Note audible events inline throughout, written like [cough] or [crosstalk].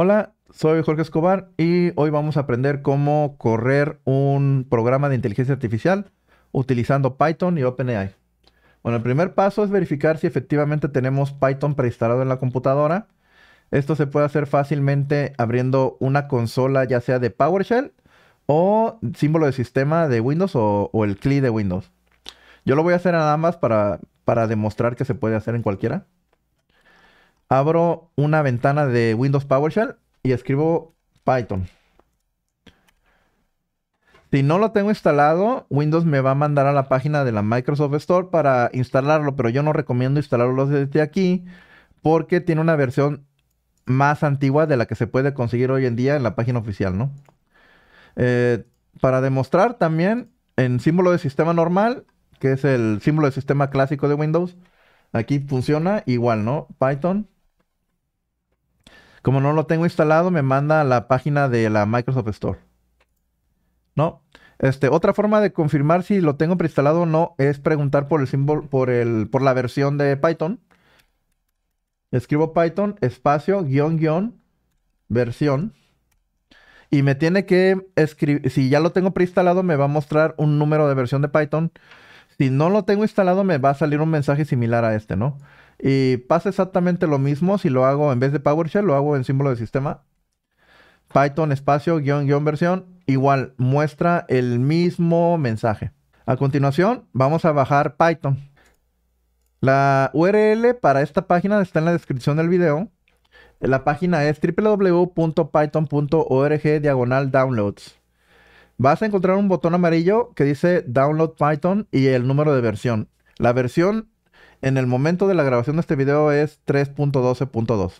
Hola, soy Jorge Escobar y hoy vamos a aprender cómo correr un programa de inteligencia artificial utilizando Python y OpenAI. Bueno, el primer paso es verificar si efectivamente tenemos Python preinstalado en la computadora. Esto se puede hacer fácilmente abriendo una consola ya sea de PowerShell o símbolo de sistema de Windows o, el CLI de Windows. Yo lo voy a hacer nada más para, para demostrar que se puede hacer en cualquiera abro una ventana de Windows PowerShell y escribo Python. Si no lo tengo instalado, Windows me va a mandar a la página de la Microsoft Store para instalarlo, pero yo no recomiendo instalarlo desde aquí porque tiene una versión más antigua de la que se puede conseguir hoy en día en la página oficial, ¿no? Eh, para demostrar también en símbolo de sistema normal, que es el símbolo de sistema clásico de Windows, aquí funciona igual, ¿no? Python como no lo tengo instalado, me manda a la página de la Microsoft Store. ¿No? Este, otra forma de confirmar si lo tengo preinstalado o no es preguntar por el símbolo, por el, por la versión de Python. Escribo Python, espacio, guión, guión, versión. Y me tiene que escribir, si ya lo tengo preinstalado, me va a mostrar un número de versión de Python. Si no lo tengo instalado, me va a salir un mensaje similar a este, ¿no? Y pasa exactamente lo mismo si lo hago en vez de PowerShell, lo hago en símbolo de sistema. Python espacio guión versión, igual muestra el mismo mensaje. A continuación, vamos a bajar Python. La URL para esta página está en la descripción del video. La página es www.python.org diagonal downloads. Vas a encontrar un botón amarillo que dice Download Python y el número de versión. La versión en el momento de la grabación de este video es 3.12.2.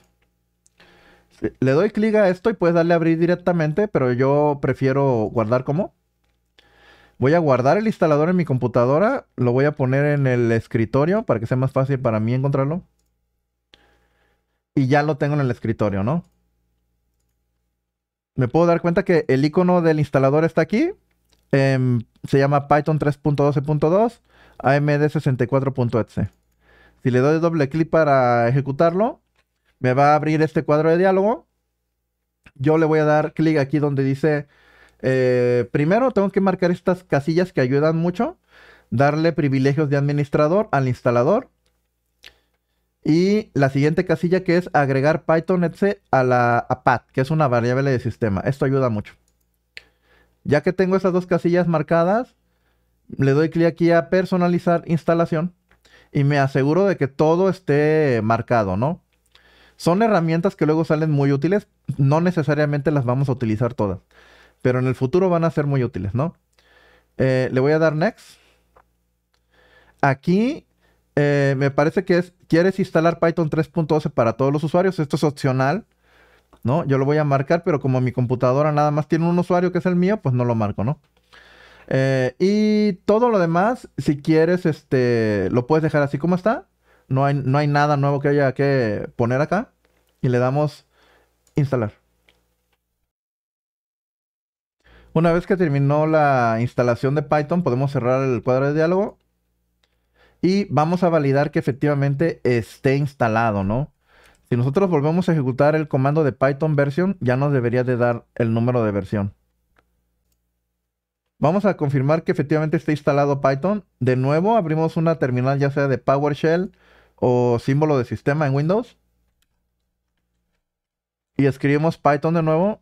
Le doy clic a esto y puedes darle abrir directamente, pero yo prefiero guardar como. Voy a guardar el instalador en mi computadora, lo voy a poner en el escritorio para que sea más fácil para mí encontrarlo. Y ya lo tengo en el escritorio, ¿no? Me puedo dar cuenta que el icono del instalador está aquí. Em, se llama Python 3.12.2 AMD 64.exe. Si le doy doble clic para ejecutarlo, me va a abrir este cuadro de diálogo. Yo le voy a dar clic aquí donde dice, eh, primero tengo que marcar estas casillas que ayudan mucho, darle privilegios de administrador al instalador. Y la siguiente casilla que es agregar Python Python.exe a la a que es una variable de sistema. Esto ayuda mucho. Ya que tengo esas dos casillas marcadas, le doy clic aquí a personalizar instalación y me aseguro de que todo esté marcado, ¿no? Son herramientas que luego salen muy útiles, no necesariamente las vamos a utilizar todas, pero en el futuro van a ser muy útiles, ¿no? Eh, le voy a dar next. Aquí eh, me parece que es, quieres instalar Python 3.12 para todos los usuarios, esto es opcional, ¿no? Yo lo voy a marcar, pero como mi computadora nada más tiene un usuario que es el mío, pues no lo marco, ¿no? Eh, y todo lo demás, si quieres, este, lo puedes dejar así como está. No hay, no hay nada nuevo que haya que poner acá. Y le damos instalar. Una vez que terminó la instalación de Python, podemos cerrar el cuadro de diálogo. Y vamos a validar que efectivamente esté instalado, ¿no? Si nosotros volvemos a ejecutar el comando de Python version, ya nos debería de dar el número de versión. Vamos a confirmar que efectivamente está instalado Python. De nuevo, abrimos una terminal ya sea de PowerShell o símbolo de sistema en Windows. Y escribimos Python de nuevo.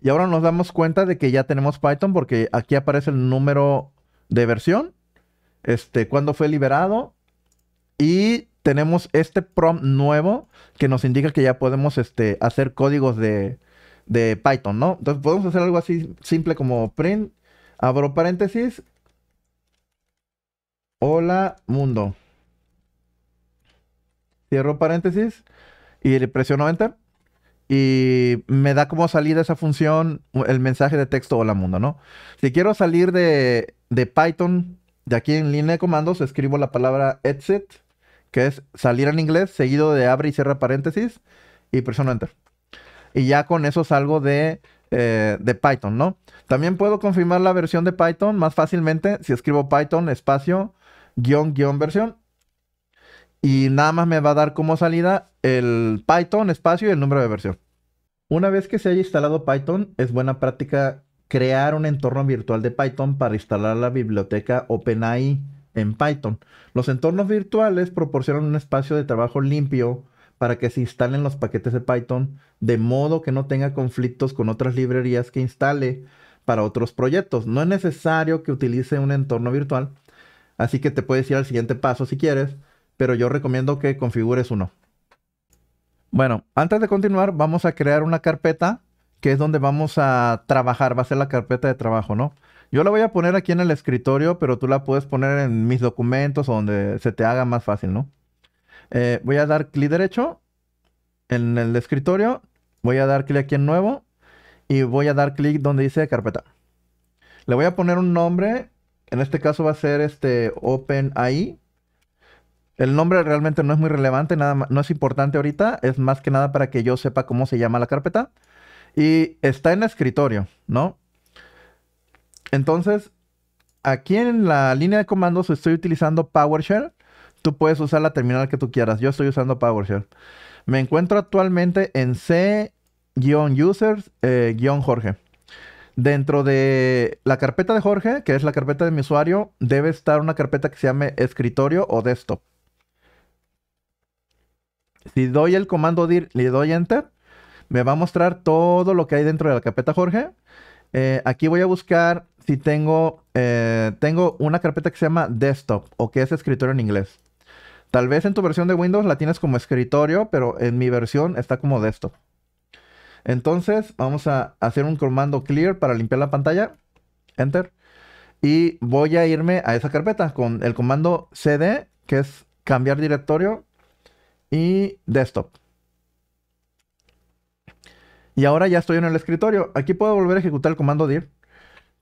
Y ahora nos damos cuenta de que ya tenemos Python porque aquí aparece el número de versión, este, cuándo fue liberado y tenemos este prompt nuevo que nos indica que ya podemos este, hacer códigos de, Python, ¿no? Entonces podemos hacer algo así simple como print Abro paréntesis. Hola, mundo. Cierro paréntesis y le presiono enter. Y me da como salida esa función el mensaje de texto hola mundo, ¿no? Si quiero salir de, de Python, de aquí en línea de comandos, escribo la palabra exit, que es salir en inglés, seguido de abre y cierra paréntesis, y presiono enter. Y ya con eso salgo de eh, de Python, ¿no? También puedo confirmar la versión de Python más fácilmente si escribo Python espacio guión guión versión. Y nada más me va a dar como salida el Python espacio y el número de versión. Una vez que se haya instalado Python, es buena práctica crear un entorno virtual de Python para instalar la biblioteca OpenAI en Python. Los entornos virtuales proporcionan un espacio de trabajo limpio para que se instalen los paquetes de Python de modo que no tenga conflictos con otras librerías que instale para otros proyectos. No es necesario que utilice un entorno virtual, así que te puedes ir al siguiente paso si quieres, pero yo recomiendo que configures uno. Bueno, antes de continuar, vamos a crear una carpeta que es donde vamos a trabajar, va a ser la carpeta de trabajo, ¿no? Yo la voy a poner aquí en el escritorio, pero tú la puedes poner en mis documentos o donde se te haga más fácil, ¿no? Eh, voy a dar clic derecho en el escritorio. Voy a dar clic aquí en nuevo. Y voy a dar clic donde dice carpeta. Le voy a poner un nombre. En este caso va a ser este OpenAI. El nombre realmente no es muy relevante, nada no es importante ahorita. Es más que nada para que yo sepa cómo se llama la carpeta. Y está en escritorio, ¿no? Entonces, aquí en la línea de comandos estoy utilizando PowerShell. Tú puedes usar la terminal que tú quieras. Yo estoy usando PowerShell. Me encuentro actualmente en C-users-jorge. Eh, dentro de la carpeta de Jorge, que es la carpeta de mi usuario, debe estar una carpeta que se llame escritorio o desktop. Si doy el comando dir, le doy enter, me va a mostrar todo lo que hay dentro de la carpeta Jorge. Eh, aquí voy a buscar si tengo, eh, tengo una carpeta que se llama desktop o que es escritorio en inglés. Tal vez en tu versión de Windows la tienes como escritorio, pero en mi versión está como desktop. Entonces vamos a hacer un comando clear para limpiar la pantalla. Enter. Y voy a irme a esa carpeta con el comando cd, que es cambiar directorio y desktop. Y ahora ya estoy en el escritorio. Aquí puedo volver a ejecutar el comando dir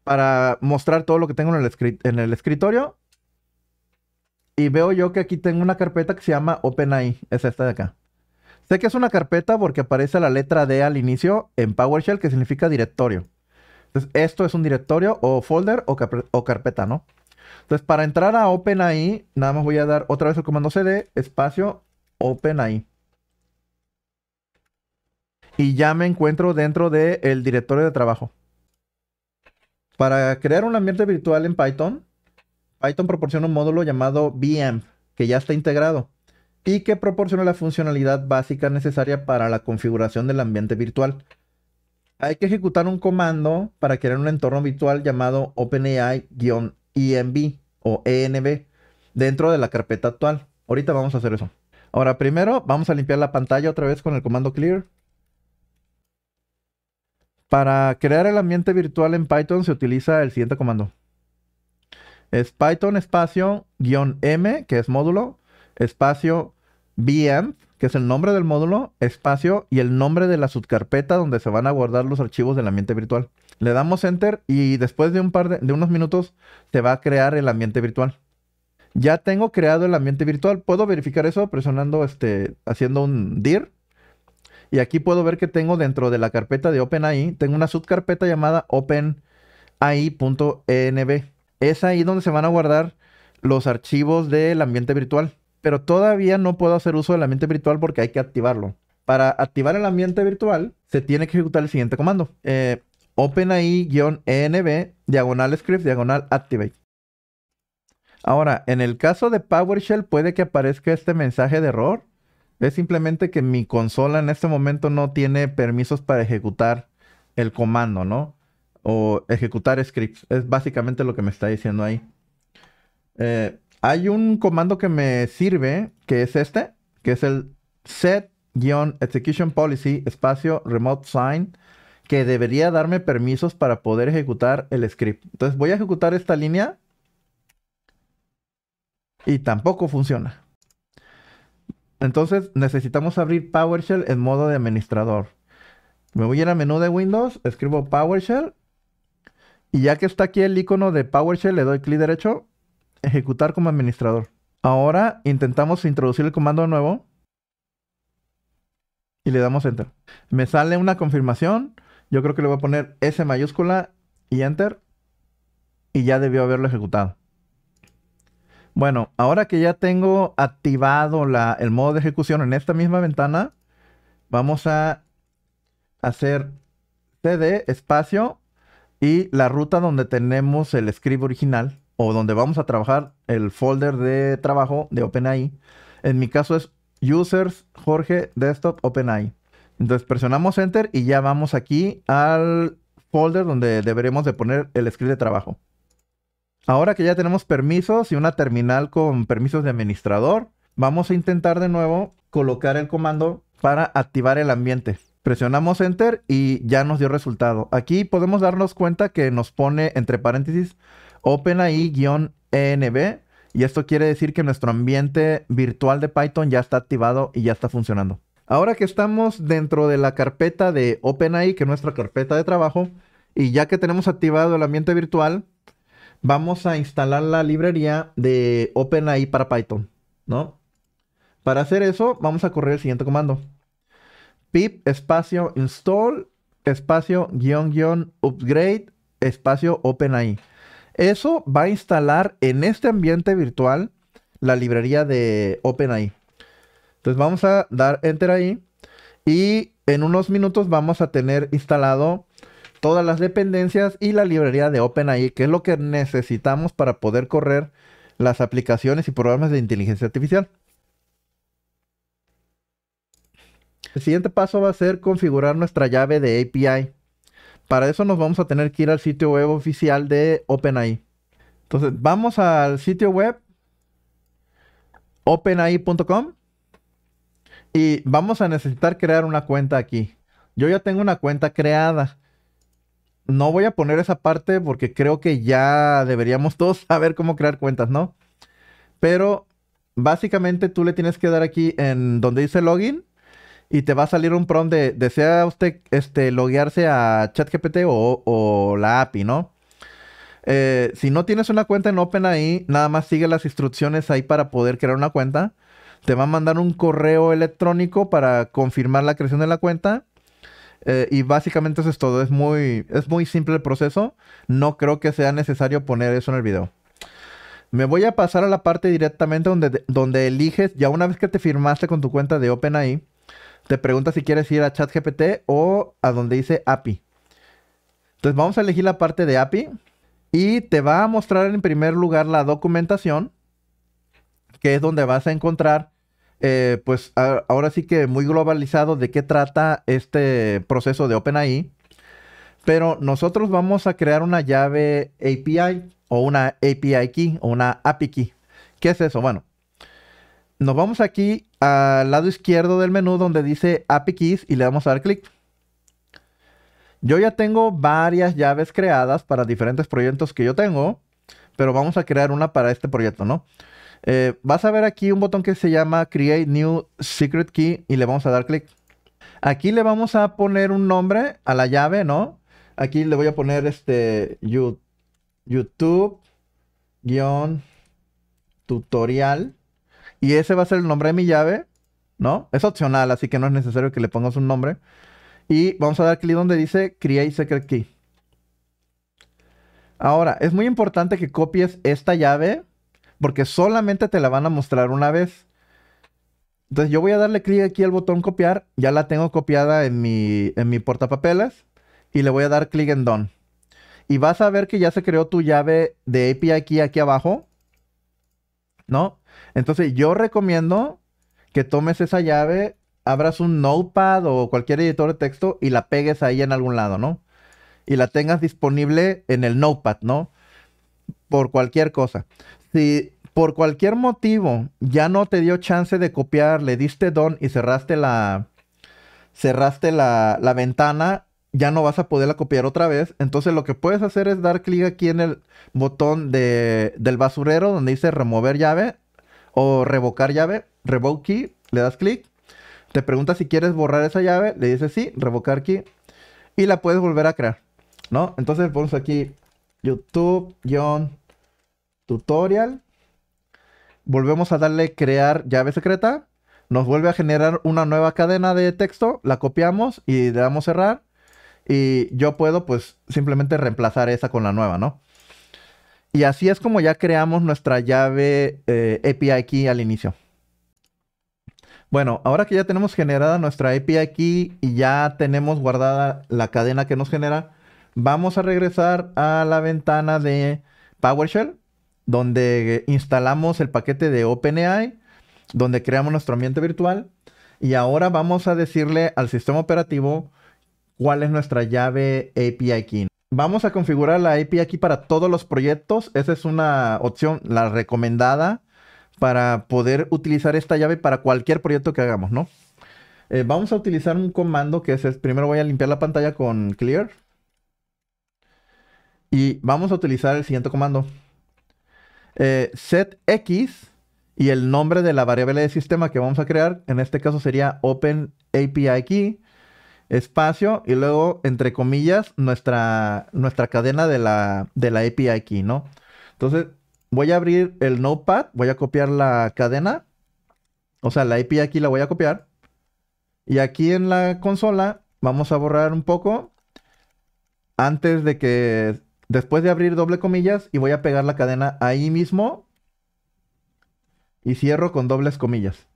para mostrar todo lo que tengo en el, en el escritorio y veo yo que aquí tengo una carpeta que se llama OpenAI. Es esta de acá. Sé que es una carpeta porque aparece la letra D al inicio en PowerShell que significa directorio. Entonces, esto es un directorio o folder o, carpeta, ¿no? Entonces, para entrar a OpenAI, nada más voy a dar otra vez el comando cd espacio OpenAI. Y ya me encuentro dentro del directorio de trabajo. Para crear un ambiente virtual en Python, Python proporciona un módulo llamado VM que ya está integrado y que proporciona la funcionalidad básica necesaria para la configuración del ambiente virtual. Hay que ejecutar un comando para crear un entorno virtual llamado OpenAI-env o ENV dentro de la carpeta actual. Ahorita vamos a hacer eso. Ahora, primero vamos a limpiar la pantalla otra vez con el comando clear. Para crear el ambiente virtual en Python se utiliza el siguiente comando. Es Python espacio guión M, que es módulo, espacio VM, que es el nombre del módulo, espacio y el nombre de la subcarpeta donde se van a guardar los archivos del ambiente virtual. Le damos enter y después de un par de, unos minutos te va a crear el ambiente virtual. Ya tengo creado el ambiente virtual. Puedo verificar eso presionando este, haciendo un dir. Y aquí puedo ver que tengo dentro de la carpeta de OpenAI, tengo una subcarpeta llamada openai.env es ahí donde se van a guardar los archivos del ambiente virtual. Pero todavía no puedo hacer uso del ambiente virtual porque hay que activarlo. Para activar el ambiente virtual, se tiene que ejecutar el siguiente comando. Eh, OpenAI-env, diagonal script, diagonal activate. Ahora, en el caso de PowerShell puede que aparezca este mensaje de error. Es simplemente que mi consola en este momento no tiene permisos para ejecutar el comando, ¿no? o ejecutar scripts. Es básicamente lo que me está diciendo ahí. Eh, hay un comando que me sirve, que es este, que es el set-execution policy espacio remote sign, que debería darme permisos para poder ejecutar el script. Entonces voy a ejecutar esta línea y tampoco funciona. Entonces necesitamos abrir PowerShell en modo de administrador. Me voy a ir a menú de Windows, escribo PowerShell y ya que está aquí el icono de PowerShell, le doy clic derecho, ejecutar como administrador. Ahora intentamos introducir el comando nuevo y le damos enter. Me sale una confirmación. Yo creo que le voy a poner S mayúscula y enter. Y ya debió haberlo ejecutado. Bueno, ahora que ya tengo activado el modo de ejecución en esta misma ventana, vamos a hacer cd espacio y la ruta donde tenemos el script original o donde vamos a trabajar el folder de trabajo de OpenAI. En mi caso es users Jorge Desktop OpenAI. Entonces presionamos Enter y ya vamos aquí al folder donde deberemos de poner el script de trabajo. Ahora que ya tenemos permisos y una terminal con permisos de administrador, vamos a intentar de nuevo colocar el comando para activar el ambiente presionamos enter y ya nos dio resultado. Aquí podemos darnos cuenta que nos pone entre paréntesis openai env y esto quiere decir que nuestro ambiente virtual de Python ya está activado y ya está funcionando. Ahora que estamos dentro de la carpeta de OpenAI, que es nuestra carpeta de trabajo, y ya que tenemos activado el ambiente virtual, vamos a instalar la librería de OpenAI para Python, ¿no? Para hacer eso, vamos a correr el siguiente comando pip espacio install espacio guión upgrade espacio OpenAI. Eso va a instalar en este ambiente virtual la librería de OpenAI. Entonces vamos a dar enter ahí y en unos minutos vamos a tener instalado todas las dependencias y la librería de OpenAI, que es lo que necesitamos para poder correr las aplicaciones y programas de inteligencia artificial. El siguiente paso va a ser configurar nuestra llave de API. Para eso nos vamos a tener que ir al sitio web oficial de OpenAI. Entonces, vamos al sitio web openai.com y vamos a necesitar crear una cuenta aquí. Yo ya tengo una cuenta creada. No voy a poner esa parte porque creo que ya deberíamos todos [laughs] saber cómo crear cuentas, ¿no? Pero básicamente tú le tienes que dar aquí en donde dice login y te va a salir un prompt de desea usted este, loguearse a ChatGPT o, o la API, ¿no? Eh, si no tienes una cuenta en OpenAI, nada más sigue las instrucciones ahí para poder crear una cuenta. Te va a mandar un correo electrónico para confirmar la creación de la cuenta. Eh, y básicamente eso es todo. Es muy, es muy simple el proceso. No creo que sea necesario poner eso en el video. Me voy a pasar a la parte directamente donde, donde eliges, ya una vez que te firmaste con tu cuenta de OpenAI, te pregunta si quieres ir a ChatGPT o a donde dice API. Entonces vamos a elegir la parte de API y te va a mostrar en primer lugar la documentación, que es donde vas a encontrar, eh, pues ahora sí que muy globalizado de qué trata este proceso de OpenAI. Pero nosotros vamos a crear una llave API o una API key o una API key. ¿Qué es eso? Bueno, nos vamos aquí al lado izquierdo del menú donde dice API Keys y le vamos a dar clic. Yo ya tengo varias llaves creadas para diferentes proyectos que yo tengo, pero vamos a crear una para este proyecto, ¿no? Eh, vas a ver aquí un botón que se llama Create New Secret Key y le vamos a dar clic. Aquí le vamos a poner un nombre a la llave, ¿no? Aquí le voy a poner este YouTube-tutorial y ese va a ser el nombre de mi llave, ¿no? Es opcional, así que no es necesario que le pongas un nombre. Y vamos a dar clic donde dice Create Secret Key. Ahora, es muy importante que copies esta llave porque solamente te la van a mostrar una vez. Entonces yo voy a darle clic aquí al botón copiar, ya la tengo copiada en mi, en mi portapapeles y le voy a dar clic en Done. Y vas a ver que ya se creó tu llave de API aquí, aquí abajo, ¿no? Entonces yo recomiendo que tomes esa llave, abras un notepad o cualquier editor de texto y la pegues ahí en algún lado, ¿no? Y la tengas disponible en el notepad, ¿no? Por cualquier cosa. Si por cualquier motivo ya no te dio chance de copiar, le diste don y cerraste la, cerraste la, ventana, ya no vas a poderla copiar otra vez. Entonces lo que puedes hacer es dar clic aquí en el botón del basurero donde dice remover llave o revocar llave, revoke key, le das clic, te pregunta si quieres borrar esa llave, le dices sí, revocar key y la puedes volver a crear, ¿no? Entonces ponemos aquí YouTube-tutorial, volvemos a darle crear llave secreta, nos vuelve a generar una nueva cadena de texto, la copiamos y le damos cerrar y yo puedo pues simplemente reemplazar esa con la nueva, ¿no? Y así es como ya creamos nuestra llave eh, API Key al inicio. Bueno, ahora que ya tenemos generada nuestra API Key y ya tenemos guardada la cadena que nos genera, vamos a regresar a la ventana de PowerShell, donde instalamos el paquete de OpenAI, donde creamos nuestro ambiente virtual. Y ahora vamos a decirle al sistema operativo cuál es nuestra llave API Key. Vamos a configurar la API aquí para todos los proyectos. Esa es una opción, la recomendada, para poder utilizar esta llave para cualquier proyecto que hagamos, ¿no? Eh, vamos a utilizar un comando que es, primero voy a limpiar la pantalla con clear. Y vamos a utilizar el siguiente comando. Eh, set x y el nombre de la variable de sistema que vamos a crear. En este caso sería open API key espacio y luego, entre comillas, nuestra, nuestra cadena de la, de la API aquí ¿no? Entonces, voy a abrir el Notepad, voy a copiar la cadena, o sea, la API aquí la voy a copiar. Y aquí en la consola vamos a borrar un poco antes de que, después de abrir doble comillas, y voy a pegar la cadena ahí mismo y cierro con dobles comillas.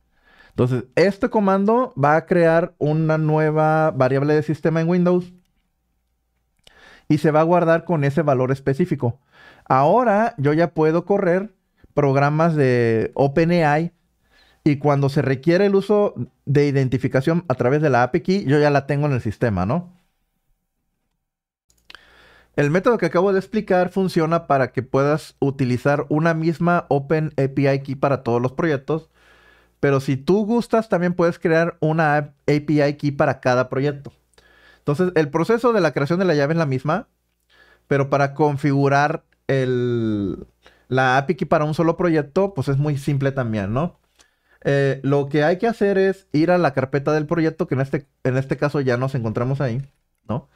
Entonces, este comando va a crear una nueva variable de sistema en Windows y se va a guardar con ese valor específico. Ahora yo ya puedo correr programas de OpenAI y cuando se requiere el uso de identificación a través de la API Key, yo ya la tengo en el sistema, ¿no? El método que acabo de explicar funciona para que puedas utilizar una misma Open API Key para todos los proyectos pero si tú gustas, también puedes crear una API key para cada proyecto. Entonces, el proceso de la creación de la llave es la misma, pero para configurar la API key para un solo proyecto, pues es muy simple también, ¿no? Eh, lo que hay que hacer es ir a la carpeta del proyecto, que en este, en este caso ya nos encontramos ahí, ¿no?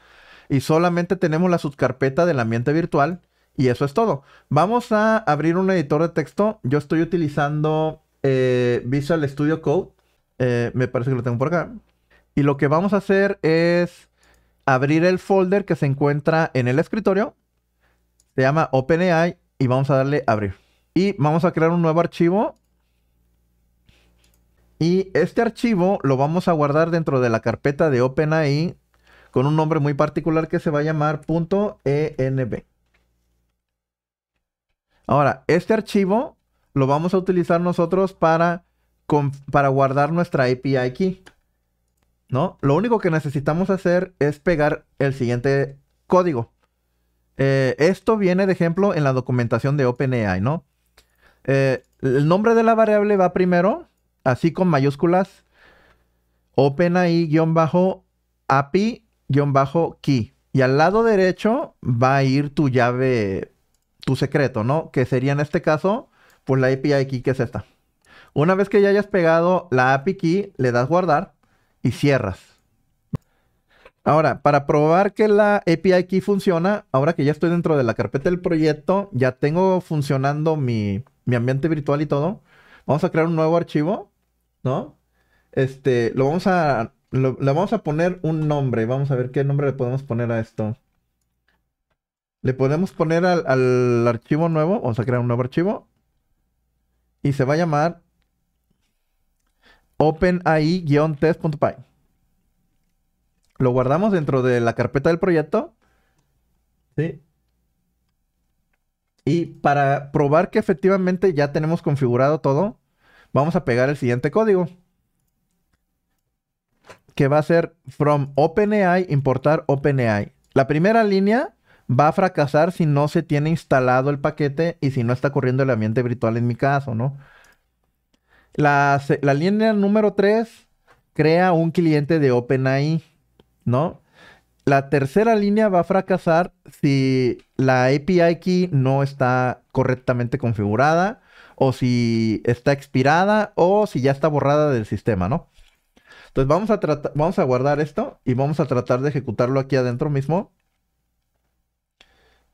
Y solamente tenemos la subcarpeta del ambiente virtual y eso es todo. Vamos a abrir un editor de texto. Yo estoy utilizando eh, Visual Studio Code. Eh, me parece que lo tengo por acá. Y lo que vamos a hacer es abrir el folder que se encuentra en el escritorio. Se llama OpenAI y vamos a darle abrir. Y vamos a crear un nuevo archivo. Y este archivo lo vamos a guardar dentro de la carpeta de OpenAI con un nombre muy particular que se va a llamar .env. Ahora, este archivo lo vamos a utilizar nosotros para, para guardar nuestra API key, ¿No? Lo único que necesitamos hacer es pegar el siguiente código. Eh, esto viene de ejemplo en la documentación de OpenAI, ¿no? Eh, el nombre de la variable va primero, así con mayúsculas, OpenAI-API-Key. Y al lado derecho va a ir tu llave, tu secreto, ¿no? Que sería en este caso pues la API key que es esta. Una vez que ya hayas pegado la API key, le das guardar y cierras. Ahora, para probar que la API key funciona, ahora que ya estoy dentro de la carpeta del proyecto, ya tengo funcionando mi, ambiente virtual y todo, vamos a crear un nuevo archivo, ¿no? Este, lo vamos a, le vamos a poner un nombre. Vamos a ver qué nombre le podemos poner a esto. Le podemos poner al, al archivo nuevo, vamos a crear un nuevo archivo y se va a llamar openai-test.py. Lo guardamos dentro de la carpeta del proyecto. Y para probar que efectivamente ya tenemos configurado todo, vamos a pegar el siguiente código. Que va a ser from OpenAI importar OpenAI. La primera línea va a fracasar si no se tiene instalado el paquete y si no está corriendo el ambiente virtual en mi caso, ¿no? La, línea número 3 crea un cliente de OpenAI, ¿no? La tercera línea va a fracasar si la API key no está correctamente configurada o si está expirada o si ya está borrada del sistema, ¿no? Entonces vamos a, vamos a guardar esto y vamos a tratar de ejecutarlo aquí adentro mismo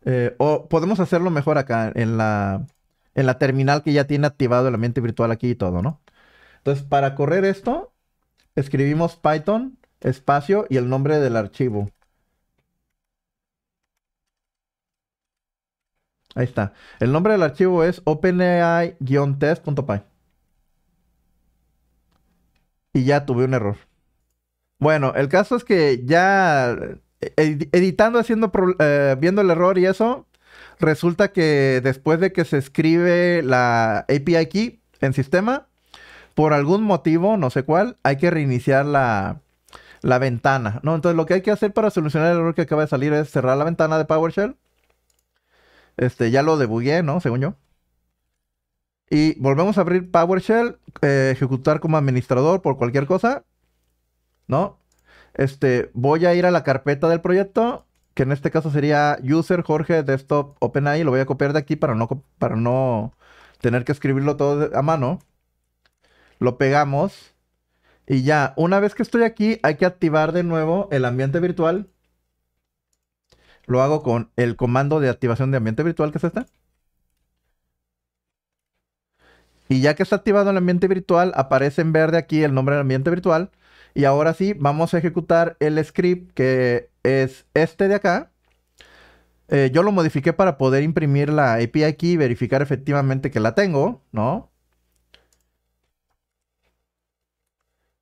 eh, o podemos hacerlo mejor acá en la, en la terminal que ya tiene activado el ambiente virtual aquí y todo, ¿no? Entonces, para correr esto, escribimos Python, espacio y el nombre del archivo. Ahí está. El nombre del archivo es openai-test.py. Y ya tuve un error. Bueno, el caso es que ya editando, haciendo, eh, viendo el error y eso, resulta que después de que se escribe la API key en sistema, por algún motivo, no sé cuál, hay que reiniciar la, ventana, ¿no? Entonces lo que hay que hacer para solucionar el error que acaba de salir es cerrar la ventana de PowerShell. Este, ya lo debugué, ¿no? Según yo. Y volvemos a abrir PowerShell, eh, ejecutar como administrador por cualquier cosa, ¿no? Este, voy a ir a la carpeta del proyecto, que en este caso sería user Jorge desktop OpenAI. Lo voy a copiar de aquí para no, para no tener que escribirlo todo a mano. Lo pegamos. Y ya, una vez que estoy aquí, hay que activar de nuevo el ambiente virtual. Lo hago con el comando de activación de ambiente virtual, que es este. Y ya que está activado el ambiente virtual, aparece en verde aquí el nombre del ambiente virtual. Y ahora sí, vamos a ejecutar el script que es este de acá. Eh, yo lo modifiqué para poder imprimir la API key y verificar efectivamente que la tengo, ¿no?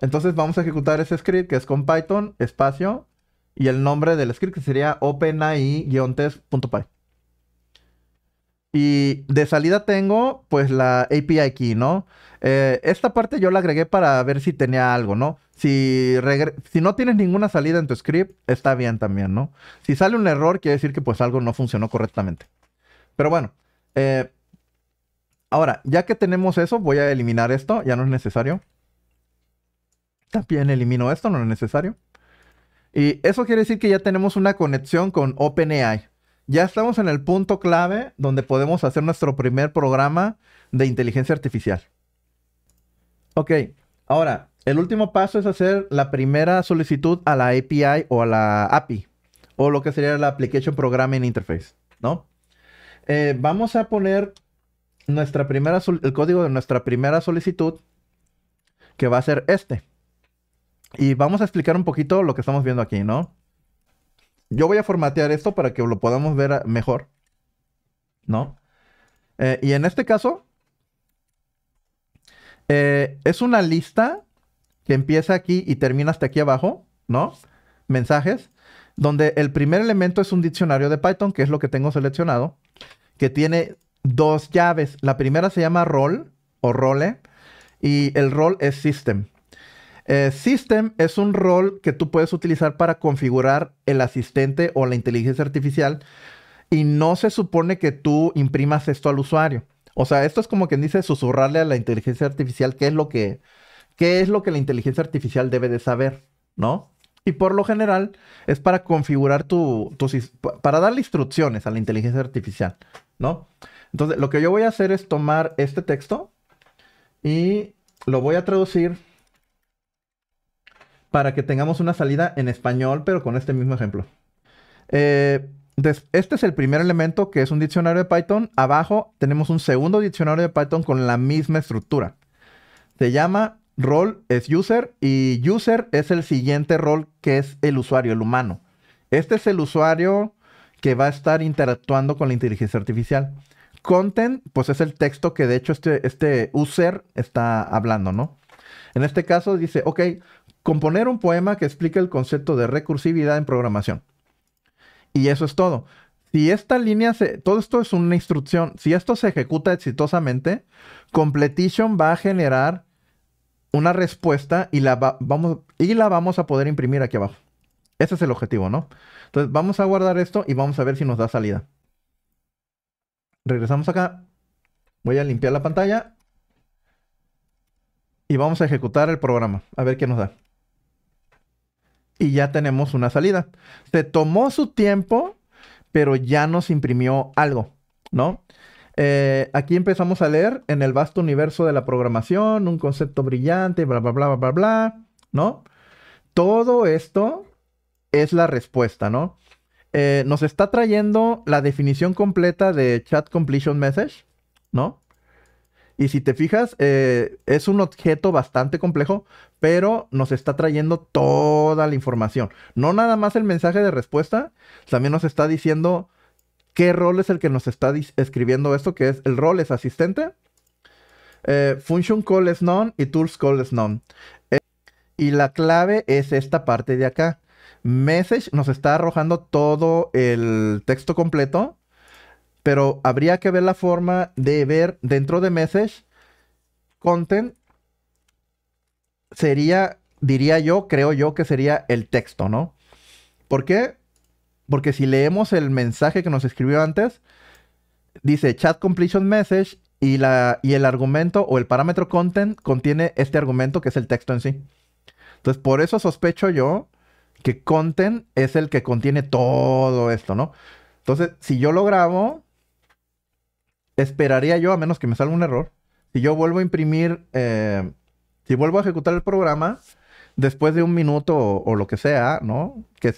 Entonces vamos a ejecutar ese script que es con Python, espacio, y el nombre del script que sería openai-test.py. Y de salida tengo pues la API key, ¿no? Eh, esta parte yo la agregué para ver si tenía algo, ¿no? Si, no tienes ninguna salida en tu script, está bien también, ¿no? Si sale un error, quiere decir que pues algo no funcionó correctamente. Pero bueno, eh, ahora, ya que tenemos eso, voy a eliminar esto, ya no es necesario. También elimino esto, no es necesario. Y eso quiere decir que ya tenemos una conexión con OpenAI. Ya estamos en el punto clave donde podemos hacer nuestro primer programa de inteligencia artificial. Ok, ahora, el último paso es hacer la primera solicitud a la API o a la API, o lo que sería la Application Programming Interface, ¿no? Eh, vamos a poner nuestra primera el código de nuestra primera solicitud, que va a ser este. Y vamos a explicar un poquito lo que estamos viendo aquí, ¿no? Yo voy a formatear esto para que lo podamos ver ah, mejor, ¿no? Eh, y en este caso, eh, es una lista que empieza aquí y termina hasta aquí abajo, ¿no? Mensajes, donde el primer elemento es un diccionario de Python, que es lo que tengo seleccionado, que tiene dos llaves. La primera se llama role o role y el role es system. Eh, system es un rol que tú puedes utilizar para configurar el asistente o la inteligencia artificial y no se supone que tú imprimas esto al usuario. O sea, esto es como quien dice susurrarle a la inteligencia artificial qué es lo que, qué es lo que la inteligencia artificial debe de saber, ¿no? Y por lo general es para configurar tu, para darle instrucciones a la inteligencia artificial, ¿no? Entonces, lo que yo voy a hacer es tomar este texto y lo voy a traducir para que tengamos una salida en español, pero con este mismo ejemplo. Eh, este es el primer elemento que es un diccionario de Python. Abajo tenemos un segundo diccionario de Python con la misma estructura. Se llama rol es user y user es el siguiente rol que es el usuario, el humano. Este es el usuario que va a estar interactuando con la inteligencia artificial. Content, pues es el texto que de hecho este, este user está hablando, ¿no? En este caso dice, ok, componer un poema que explique el concepto de recursividad en programación. Y eso es todo. Si esta línea, se, todo esto es una instrucción, si esto se ejecuta exitosamente, Completion va a generar una respuesta y la, vamos, y la vamos a poder imprimir aquí abajo. Ese es el objetivo, ¿no? Entonces vamos a guardar esto y vamos a ver si nos da salida. Regresamos acá. Voy a limpiar la pantalla. Y vamos a ejecutar el programa. A ver qué nos da. Y ya tenemos una salida. Se tomó su tiempo, pero ya nos imprimió algo, ¿no? Eh, aquí empezamos a leer en el vasto universo de la programación, un concepto brillante, bla, bla, bla, bla, bla, ¿no? Todo esto es la respuesta, ¿no? Eh, nos está trayendo la definición completa de chat completion message, ¿no? Y si te fijas, eh, es un objeto bastante complejo, pero nos está trayendo toda la información. No nada más el mensaje de respuesta, también nos está diciendo qué rol es el que nos está escribiendo esto, que es el rol es asistente, eh, function call es none y tools call es none. Eh, y la clave es esta parte de acá. Message nos está arrojando todo el texto completo, pero habría que ver la forma de ver dentro de message content sería, diría yo, creo yo que sería el texto, ¿no? ¿Por qué? Porque si leemos el mensaje que nos escribió antes, dice chat completion message y, la, y el argumento o el parámetro content contiene este argumento que es el texto en sí. Entonces, por eso sospecho yo que content es el que contiene todo esto, ¿no? Entonces, si yo lo grabo, esperaría yo, a menos que me salga un error, si yo vuelvo a imprimir, eh, si vuelvo a ejecutar el programa, después de un minuto o, lo que sea, ¿no? Que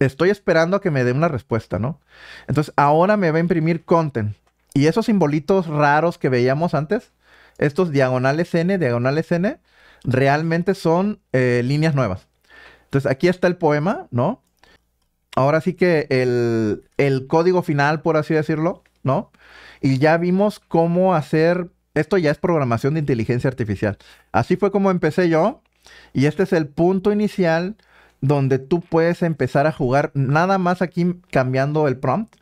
estoy esperando a que me dé una respuesta, ¿no? Entonces ahora me va a imprimir content. Y esos simbolitos raros que veíamos antes, estos diagonales n, diagonales n, realmente son eh, líneas nuevas. Entonces aquí está el poema, ¿no? Ahora sí que el, el código final, por así decirlo, ¿no? Y ya vimos cómo hacer, esto ya es programación de inteligencia artificial. Así fue como empecé yo, y este es el punto inicial donde tú puedes empezar a jugar nada más aquí cambiando el prompt,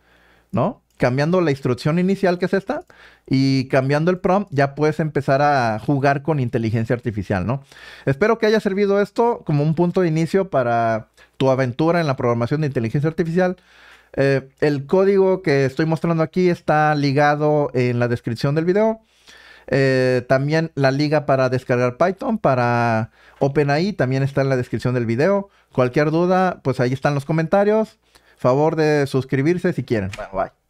¿no? Cambiando la instrucción inicial que es esta y cambiando el prompt ya puedes empezar a jugar con inteligencia artificial, ¿no? Espero que haya servido esto como un punto de inicio para tu aventura en la programación de inteligencia artificial. Eh, el código que estoy mostrando aquí está ligado en la descripción del video. Eh, también la liga para descargar Python, para OpenAI, también está en la descripción del video. Cualquier duda, pues ahí están los comentarios. Favor de suscribirse si quieren. bye.